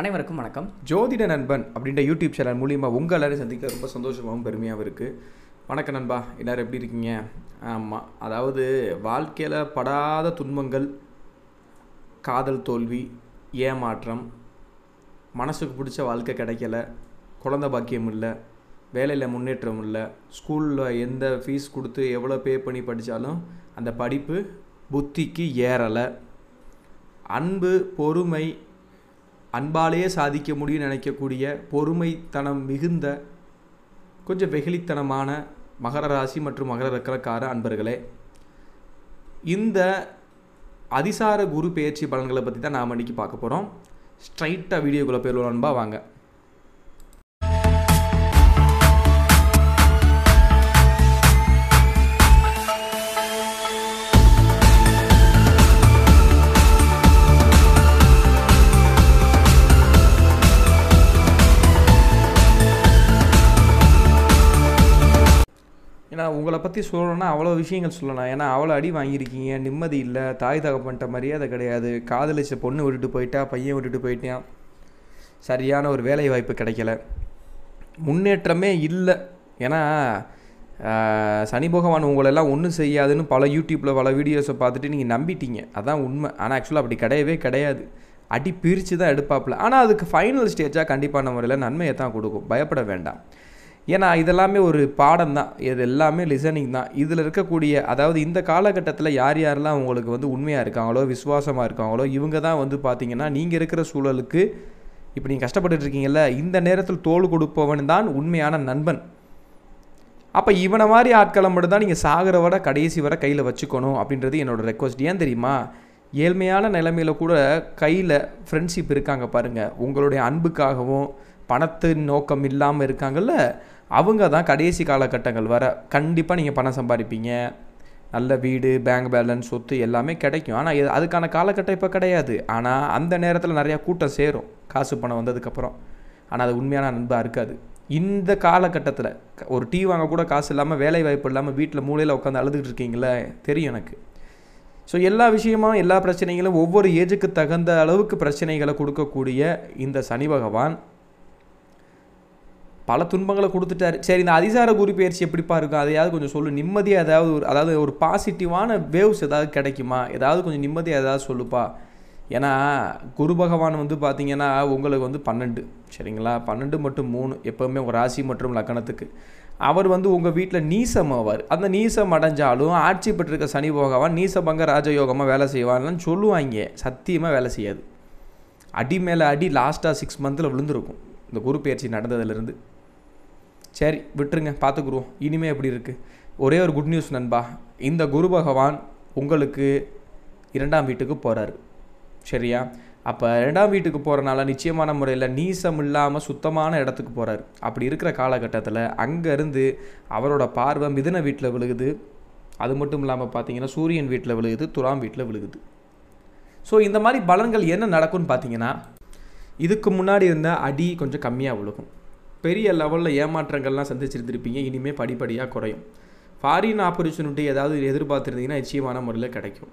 அனைவருக்கும் வணக்கம் ஜோதிட நண்பன் அப்படின்ற யூடியூப் சேனல் மூலியமாக உங்கள் எல்லோரும் சந்திக்க ரொம்ப சந்தோஷமாகவும் பெருமையாகவும் இருக்குது வணக்கம் நண்பா எல்லோரும் எப்படி இருக்கீங்க ஆமாம் அதாவது வாழ்க்கையில் படாத துன்பங்கள் காதல் தோல்வி ஏமாற்றம் மனசுக்கு பிடிச்ச வாழ்க்கை கிடைக்கல குழந்த பாக்கியம் இல்லை வேலையில் முன்னேற்றம் இல்லை ஸ்கூலில் எந்த ஃபீஸ் கொடுத்து எவ்வளோ பே பண்ணி படித்தாலும் அந்த படிப்பு புத்திக்கு ஏறலை அன்பு பொறுமை அன்பாலேயே சாதிக்க முடியும்னு நினைக்கக்கூடிய பொறுமைத்தனம் மிகுந்த கொஞ்சம் வெகுளித்தனமான மகர ராசி மற்றும் மகர ரக்கரக்கார அன்பர்களே இந்த அதிசார குரு பயிற்சி பலன்களை பற்றி தான் நாம் இன்றைக்கி பார்க்க போகிறோம் ஸ்ட்ரைட்டாக வீடியோக்குள்ளே அன்பாக வாங்க பற்றி சொல்லணும்னா அவ்வளோ விஷயங்கள் சொல்லலாம் ஏன்னா அவ்வளோ அடி வாங்கியிருக்கீங்க நிம்மதி இல்லை தாய் தகப்பன்ட்ட மரியாதை கிடையாது காதலிச்ச பொண்ணு விட்டுட்டு போயிட்டா பையன் விட்டுட்டு போயிட்டான் சரியான ஒரு வேலை வாய்ப்பு கிடைக்கல முன்னேற்றமே இல்லை ஏன்னா சனி பகவான் உங்களெல்லாம் ஒன்றும் செய்யாதுன்னு பல யூடியூப்பில் பல வீடியோஸை பார்த்துட்டு நீங்கள் நம்பிட்டீங்க அதான் உண்மை ஆனால் ஆக்சுவலாக அப்படி கிடையவே கிடையாது அடி பிரித்து தான் எடுப்பாப்பில் ஆனால் அதுக்கு ஃபைனல் ஸ்டேஜாக கண்டிப்பான முறையில் நன்மையை தான் கொடுக்கும் பயப்பட வேண்டாம் ஏன்னா இதெல்லாமே ஒரு பாடம் தான் இது எல்லாமே லிசனிங் தான் இதில் இருக்கக்கூடிய அதாவது இந்த காலகட்டத்தில் யார் யாரெல்லாம் உங்களுக்கு வந்து உண்மையாக இருக்காங்களோ விசுவாசமாக இருக்காங்களோ இவங்க தான் வந்து பார்த்திங்கன்னா நீங்கள் இருக்கிற சூழலுக்கு இப்போ நீங்கள் கஷ்டப்பட்டு இந்த நேரத்தில் தோல் கொடுப்பவன் தான் உண்மையான நண்பன் அப்போ இவனை மாதிரி ஆட்களை மட்டும்தான் நீங்கள் சாகிற வர கடைசி வர கையில் வச்சுக்கணும் அப்படின்றது என்னோடய ரெக்வஸ்ட் ஏன் தெரியுமா ஏழ்மையான நிலைமையில் கூட கையில் ஃப்ரெண்ட்ஷிப் இருக்காங்க பாருங்கள் உங்களுடைய அன்புக்காகவும் பணத்தின் நோக்கம் இல்லாமல் இருக்காங்கல்ல அவங்க தான் கடைசி காலகட்டங்கள் வர கண்டிப்பாக நீங்கள் பணம் சம்பாதிப்பீங்க நல்ல வீடு பேங்க் பேலன்ஸ் சொத்து எல்லாமே கிடைக்கும் ஆனால் அதுக்கான காலகட்டம் இப்போ கிடையாது ஆனால் அந்த நேரத்தில் நிறையா கூட்டம் சேரும் காசு பணம் வந்ததுக்கப்புறம் ஆனால் அது உண்மையான நண்பாக இருக்காது இந்த காலகட்டத்தில் ஒரு டீ வாங்க கூட காசு இல்லாமல் வேலை வாய்ப்பு இல்லாமல் வீட்டில் மூலையில் உட்காந்து அழுதுகிட்டு இருக்கீங்களே தெரியும் எனக்கு ஸோ எல்லா விஷயமும் எல்லா பிரச்சனைகளும் ஒவ்வொரு ஏஜுக்கு தகுந்த அளவுக்கு பிரச்சனைகளை கொடுக்கக்கூடிய இந்த சனி பகவான் பல துன்பங்களை கொடுத்துட்டாரு சரி இந்த அதிசார குறி பயிற்சி எப்படிப்பா இருக்கும் அதையாவது கொஞ்சம் சொல்லு நிம்மதியாக ஏதாவது ஒரு அதாவது ஒரு பாசிட்டிவான வேவ்ஸ் ஏதாவது கிடைக்குமா ஏதாவது கொஞ்சம் நிம்மதியாக ஏதாவது சொல்லுப்பா ஏன்னா குரு பகவான் வந்து பார்த்திங்கன்னா உங்களுக்கு வந்து பன்னெண்டு சரிங்களா பன்னெண்டு மற்றும் மூணு எப்போவுமே உங்கள் ராசி மற்றும் லக்கணத்துக்கு அவர் வந்து உங்கள் வீட்டில் நீசம் ஆவார் அந்த நீசம் அடைஞ்சாலும் ஆட்சி பெற்றிருக்க சனி போகவான் நீசபங்க ராஜயோகமாக வேலை செய்வான்லாம் சொல்லுவாங்க சத்தியமாக வேலை செய்யாது அடி மேலே அடி லாஸ்ட்டாக சிக்ஸ் மந்தில் விழுந்திருக்கும் இந்த குரு பயிற்சி நடந்ததுலேருந்து சரி விட்டுருங்க பார்த்துக்குருவோம் இனிமேல் எப்படி இருக்குது ஒரே ஒரு குட் நியூஸ் நண்பா இந்த குரு பகவான் உங்களுக்கு இரண்டாம் வீட்டுக்கு போகிறாரு சரியா அப்போ ரெண்டாம் வீட்டுக்கு போகிறனால நிச்சயமான முறையில் நீசம் இல்லாமல் சுத்தமான இடத்துக்கு போகிறாரு அப்படி இருக்கிற காலகட்டத்தில் அங்கேருந்து அவரோட பார்வை மிதன வீட்டில் விழுகுது அது மட்டும் இல்லாமல் பார்த்தீங்கன்னா சூரியன் வீட்டில் விழுகுது துலாம் வீட்டில் விழுகுது ஸோ இந்த மாதிரி பலன்கள் என்ன நடக்கும்னு பார்த்தீங்கன்னா இதுக்கு முன்னாடி இருந்த அடி கொஞ்சம் கம்மியாக விழுகும் பெரிய லெவலில் ஏமாற்றங்கள்லாம் சந்திச்சிருந்திருப்பீங்க இனிமேல் படிப்படியாக குறையும் ஃபாரின் ஆப்பர்ச்சுனிட்டி ஏதாவது எதிர்பார்த்துருந்தீங்கன்னா நிச்சயமான முறையில் கிடைக்கும்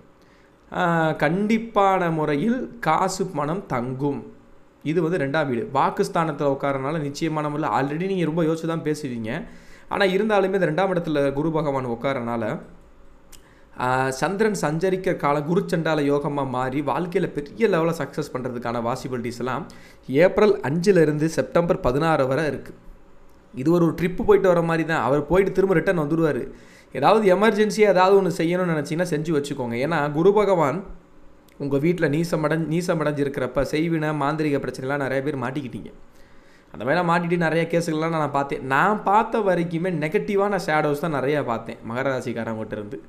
கண்டிப்பான முறையில் காசு பணம் தங்கும் இது வந்து ரெண்டாம் வீடு வாக்குஸ்தானத்தில் உட்காரனால நிச்சயமான முறையில் ஆல்ரெடி நீங்கள் ரொம்ப யோசிச்சு தான் பேசுவீங்க ஆனால் இருந்தாலுமே இந்த ரெண்டாம் இடத்துல குரு பகவான் உட்காரனால சந்திரன் சஞ்சரிக்கிற காலம் குரு சண்டால யோகமாக மாறி வாழ்க்கையில் பெரிய லெவலில் சக்ஸஸ் பண்ணுறதுக்கான வாசிபிலிட்டிஸ்லாம் ஏப்ரல் அஞ்சுலேருந்து செப்டம்பர் பதினாறு வரை இருக்குது இது ஒரு ட்ரிப்பு போயிட்டு வர மாதிரி தான் அவர் போயிட்டு திரும்ப ரிட்டன் வந்துடுவார் ஏதாவது எமர்ஜென்சியாக ஏதாவது ஒன்று செய்யணும்னு நினச்சிங்கன்னா செஞ்சு வச்சுக்கோங்க ஏன்னா குரு பகவான் உங்கள் வீட்டில் நீசமடைஞ்சு நீசமடைஞ்சிருக்கிறப்ப செய்வின மாந்திரிக பிரச்சனைலாம் நிறைய பேர் மாட்டிக்கிட்டீங்க அந்த மாதிரிலாம் மாட்டிட்டு நிறைய கேஸுகள்லாம் நான் பார்த்தேன் நான் பார்த்த வரைக்குமே நெகட்டிவான ஷேடோஸ் தான் நிறையா பார்த்தேன் மகர இருந்து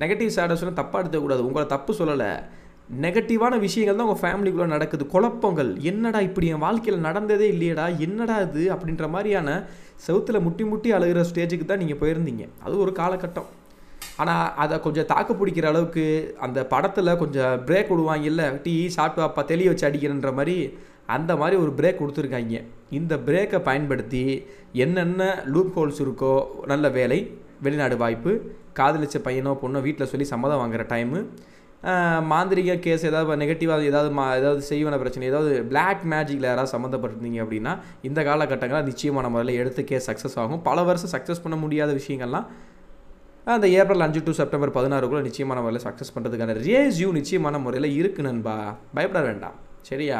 நெகட்டிவ் ஸ்டேட்டஸ்லாம் தப்பாக எடுத்துக்கூடாது உங்களை தப்பு சொல்லலை நெகட்டிவான விஷயங்கள் தான் உங்கள் ஃபேமிலிக்குள்ளே நடக்குது குழப்பங்கள் என்னடா இப்படி என் வாழ்க்கையில் நடந்ததே இல்லையடா என்னடா இது அப்படின்ற மாதிரியான செவுத்தில் முட்டி முட்டி அழுகிற ஸ்டேஜுக்கு தான் நீங்கள் போயிருந்தீங்க அது ஒரு காலகட்டம் ஆனால் அதை கொஞ்சம் தாக்கு பிடிக்கிற அளவுக்கு அந்த படத்தில் கொஞ்சம் பிரேக் விடுவாங்கல்ல டீ சாப்பிட்டு அப்பா தெளிய வச்சு அடிக்கிறன்ற மாதிரி அந்த மாதிரி ஒரு பிரேக் கொடுத்துருக்காங்க இந்த பிரேக்கை பயன்படுத்தி என்னென்ன லூப் ஹோல்ஸ் இருக்கோ நல்ல வேலை வெளிநாடு வாய்ப்பு காதலிச்ச பையனோ பொண்ணோ வீட்டில் சொல்லி சம்மதம் வாங்குகிற டைமு மாந்திரிக கேஸ் ஏதாவது நெகட்டிவாக ஏதாவது மா ஏதாவது செய்வன பிரச்சனை ஏதாவது பிளாக் மேஜிக்கில் யாராவது சம்மந்தப்பட்டிருந்தீங்க அப்படின்னா இந்த காலகட்டங்களில் நிச்சயமான முறையில் எடுத்து கேஸ் சக்ஸஸ் ஆகும் பல வருஷம் சக்ஸஸ் பண்ண முடியாத விஷயங்கள்லாம் அந்த ஏப்ரல் அஞ்சு டு செப்டம்பர் பதினாறுக்குள்ளே நிச்சயமான முறையில் சக்ஸஸ் பண்ணுறதுக்கான யூ நிச்சயமான முறையில் இருக்குது நண்பா பயப்பட வேண்டாம் சரியா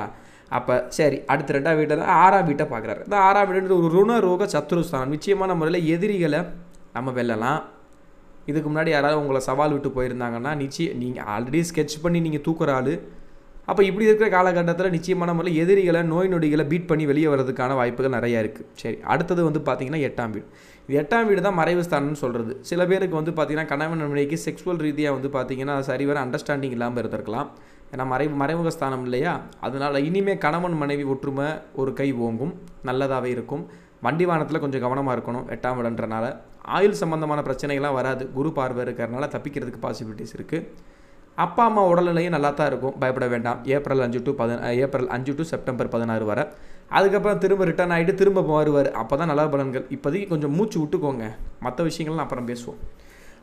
அப்போ சரி அடுத்த ரெண்டாம் வீட்டை தான் ஆறாம் வீட்டை பார்க்குறாரு இந்த ஆறாம் வீடுன்ற ஒரு ருண ரோக சத்ருஸ்தானம் நிச்சயமான முறையில் எதிரிகளை நம்ம வெல்லலாம் இதுக்கு முன்னாடி யாராவது உங்களை சவால் விட்டு போயிருந்தாங்கன்னா நிச்சயம் நீங்கள் ஆல்ரெடி ஸ்கெட்ச் பண்ணி நீங்கள் தூக்குற ஆள் அப்போ இப்படி இருக்கிற காலகட்டத்தில் நிச்சயமான முறையில் எதிரிகளை நோய் நொடிகளை பீட் பண்ணி வெளியே வரதுக்கான வாய்ப்புகள் நிறையா இருக்குது சரி அடுத்தது வந்து பார்த்திங்கன்னா எட்டாம் வீடு இது எட்டாம் வீடு தான் மறைவு ஸ்தானம்னு சொல்கிறது சில பேருக்கு வந்து பார்த்திங்கன்னா கணவன் மனைவிக்கு செக்ஸுவல் ரீதியாக வந்து பார்த்திங்கன்னா சரிவர அண்டர்ஸ்டாண்டிங் இல்லாமல் இருந்திருக்கலாம் ஏன்னா மறைவு மறைமுக ஸ்தானம் இல்லையா அதனால் இனிமேல் கணவன் மனைவி ஒற்றுமை ஒரு கை ஓங்கும் நல்லதாகவே இருக்கும் வண்டி வானத்தில் கொஞ்சம் கவனமாக இருக்கணும் எட்டாம் வீடுன்றனால ஆயுள் சம்மந்தமான பிரச்சனைகள்லாம் வராது குரு பார்வை இருக்கிறனால தப்பிக்கிறதுக்கு பாசிபிலிட்டிஸ் இருக்குது அப்பா அம்மா உடல்நிலையும் நல்லா தான் இருக்கும் பயப்பட வேண்டாம் ஏப்ரல் அஞ்சு டு பதின ஏப்ரல் அஞ்சு டு செப்டம்பர் பதினாறு வர அதுக்கப்புறம் திரும்ப ரிட்டர்ன் ஆகிட்டு திரும்ப வருவார் அப்போ தான் நல்ல பலன்கள் இப்போதைக்கு கொஞ்சம் மூச்சு விட்டுக்கோங்க மற்ற விஷயங்கள்லாம் அப்புறம் பேசுவோம்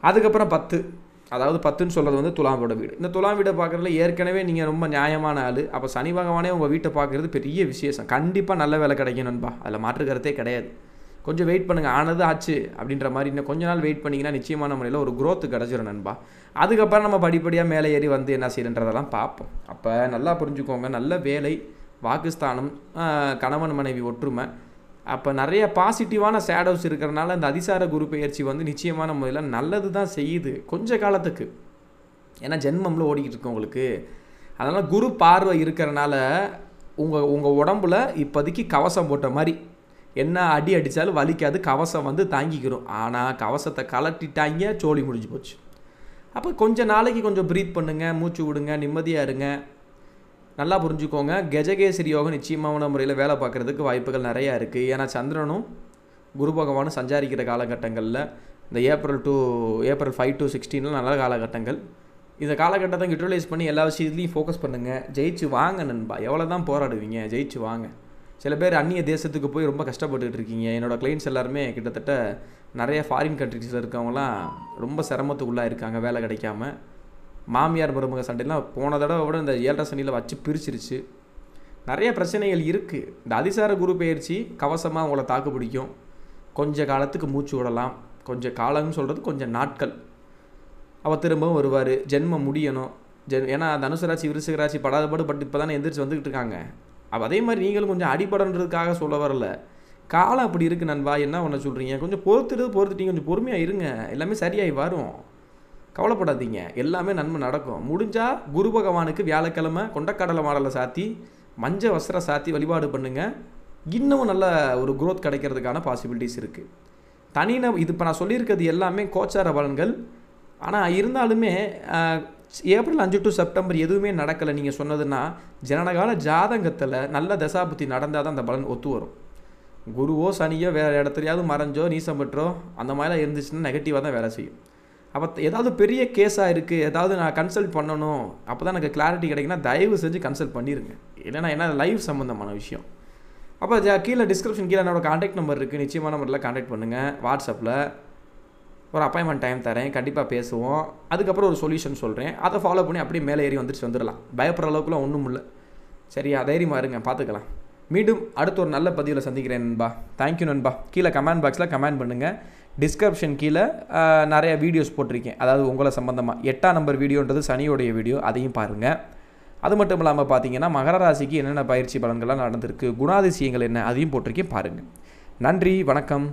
அதுக்கப்புறம் பத்து அதாவது பத்துன்னு சொல்கிறது வந்து துலாமோட வீடு இந்த துலாம் வீடை பார்க்குறதுல ஏற்கனவே நீங்கள் ரொம்ப நியாயமான ஆள் அப்போ சனி பகவானே உங்கள் வீட்டை பார்க்குறது பெரிய விசேஷம் கண்டிப்பாக நல்ல வேலை கிடைக்கணும்பா அதில் மாற்றுக்கிறதே கிடையாது கொஞ்சம் வெயிட் பண்ணுங்கள் ஆனது ஆச்சு அப்படின்ற மாதிரி இன்னும் கொஞ்ச நாள் வெயிட் பண்ணிங்கன்னா நிச்சயமான முறையில் ஒரு க்ரோத்து கிடச்சிரும் நண்பா அதுக்கப்புறம் நம்ம படிப்படியாக மேலே ஏறி வந்து என்ன செய்யறன்றதெல்லாம் பார்ப்போம் அப்போ நல்லா புரிஞ்சுக்கோங்க நல்ல வேலை வாக்குஸ்தானம் கணவன் மனைவி ஒற்றுமை அப்போ நிறைய பாசிட்டிவான ஷேடோஸ் இருக்கிறனால இந்த அதிசார குரு பயிற்சி வந்து நிச்சயமான முறையில் நல்லது தான் செய்யுது கொஞ்ச காலத்துக்கு ஏன்னா ஜென்மம்ல ஓடிக்கிட்டு இருக்கோம் உங்களுக்கு அதனால் குரு பார்வை இருக்கிறனால உங்கள் உங்கள் உடம்புல இப்போதைக்கு கவசம் போட்ட மாதிரி என்ன அடி அடித்தாலும் வலிக்காது கவசம் வந்து தாங்கிக்கிறோம் ஆனால் கவசத்தை கலட்டிட்டாங்க சோழி முடிஞ்சு போச்சு அப்போ கொஞ்சம் நாளைக்கு கொஞ்சம் ப்ரீத் பண்ணுங்கள் மூச்சு விடுங்க நிம்மதியாக இருங்க நல்லா புரிஞ்சுக்கோங்க கஜகேசரி யோகம் நிச்சயமான முறையில் வேலை பார்க்குறதுக்கு வாய்ப்புகள் நிறையா இருக்குது ஏன்னா சந்திரனும் குரு பகவானும் சஞ்சாரிக்கிற காலகட்டங்களில் இந்த April to April five to சிக்ஸ்டீனில் நல்ல காலகட்டங்கள் இந்த காலகட்டத்தை யூட்டிலைஸ் பண்ணி எல்லா விஷயத்துலையும் ஃபோக்கஸ் பண்ணுங்கள் ஜெயிச்சு வாங்க நண்பா எவ்வளோ தான் போராடுவீங்க ஜெயிச்சு வாங்க சில பேர் அந்நிய தேசத்துக்கு போய் ரொம்ப கஷ்டப்பட்டுக்கிட்டு இருக்கீங்க என்னோடய கிளைண்ட்ஸ் எல்லாருமே கிட்டத்தட்ட நிறைய ஃபாரின் கண்ட்ரிஸில் இருக்கவங்களாம் ரொம்ப சிரமத்துக்குள்ளாக இருக்காங்க வேலை கிடைக்காம மாமியார் மருமக சண்டைலாம் போன தடவை விட இந்த ஏழரை சனியில் வச்சு பிரிச்சிருச்சு நிறைய பிரச்சனைகள் இருக்குது இந்த அதிசார குரு பயிற்சி கவசமாக உங்களை தாக்கு பிடிக்கும் கொஞ்ச காலத்துக்கு மூச்சு விடலாம் கொஞ்சம் காலம்னு சொல்கிறது கொஞ்சம் நாட்கள் அவள் திரும்பவும் வருவார் ஜென்மம் முடியணும் ஜென் ஏன்னா தனுசு ராசி விருசுகராசி ராசி படாதபாடு பட்டு இப்போ தானே எந்திரிச்சு வந்துக்கிட்டு இருக்காங்க அப்போ அதே மாதிரி நீங்களும் கொஞ்சம் அடிபடன்றதுக்காக சொல்ல வரல காலம் அப்படி இருக்குது நண்பா என்ன ஒன்று சொல்கிறீங்க கொஞ்சம் பொறுத்துட்டு பொறுத்துட்டீங்க கொஞ்சம் பொறுமையாக இருங்க எல்லாமே சரியாகி வரும் கவலைப்படாதீங்க எல்லாமே நன்மை நடக்கும் முடிஞ்சால் குரு பகவானுக்கு வியாழக்கிழமை கொண்டக்கடலை மாடலை சாத்தி மஞ்சள் வஸ்திரம் சாத்தி வழிபாடு பண்ணுங்கள் இன்னமும் நல்ல ஒரு குரோத் கிடைக்கிறதுக்கான பாசிபிலிட்டிஸ் இருக்குது தனின இது இப்போ நான் சொல்லியிருக்கிறது எல்லாமே கோச்சார பலன்கள் ஆனால் இருந்தாலுமே ஏப்ரல் அஞ்சு டு செப்டம்பர் எதுவுமே நடக்கலை நீங்கள் சொன்னதுன்னா ஜனனகால ஜாதகத்தில் நல்ல தசாபுத்தி நடந்தால் தான் அந்த பலன் ஒத்து வரும் குருவோ சனியோ வேறு இடத்துலையாவது மறைஞ்சோ நீசம் பெற்றோ அந்த மாதிரிலாம் இருந்துச்சுன்னா நெகட்டிவாக தான் வேலை செய்யும் அப்போ ஏதாவது பெரிய கேஸாக இருக்குது ஏதாவது நான் கன்சல்ட் பண்ணணும் அப்போ தான் எனக்கு கிளாரிட்டி கிடைக்குன்னா தயவு செஞ்சு கன்சல்ட் பண்ணிடுங்க இல்லைனா என்ன லைஃப் சம்மந்தமான விஷயம் அப்போ கீழே டிஸ்கிரிப்ஷன் கீழே என்னோடய காண்டாக்ட் நம்பர் இருக்குது நிச்சயமான முறையில் காண்டாக்ட் பண்ணுங்கள் வாட்ஸ்அப்பில் ஒரு அப்பாயின்மெண்ட் டைம் தரேன் கண்டிப்பாக பேசுவோம் அதுக்கப்புறம் ஒரு சொல்யூஷன் சொல்கிறேன் அதை ஃபாலோ பண்ணி அப்படியே மேலே ஏறி வந்துட்டு வந்துடலாம் பயப்படுற அளவுக்குலாம் ஒன்றும் இல்லை சரியா தைரியமாக இருங்க பார்த்துக்கலாம் மீண்டும் அடுத்த ஒரு நல்ல பதிவில் சந்திக்கிறேன் நண்பா தேங்க்யூ நண்பா கீழே கமெண்ட் பாக்ஸில் கமெண்ட் பண்ணுங்கள் டிஸ்கிரிப்ஷன் கீழே நிறைய வீடியோஸ் போட்டிருக்கேன் அதாவது உங்களை சம்மந்தமாக எட்டாம் நம்பர் வீடியோன்றது சனியோடைய வீடியோ அதையும் பாருங்கள் அது மட்டும் இல்லாமல் பார்த்தீங்கன்னா மகர ராசிக்கு என்னென்ன பயிற்சி பலன்கள்லாம் நடந்திருக்கு குணாதிசயங்கள் என்ன அதையும் போட்டிருக்கேன் பாருங்கள் நன்றி வணக்கம்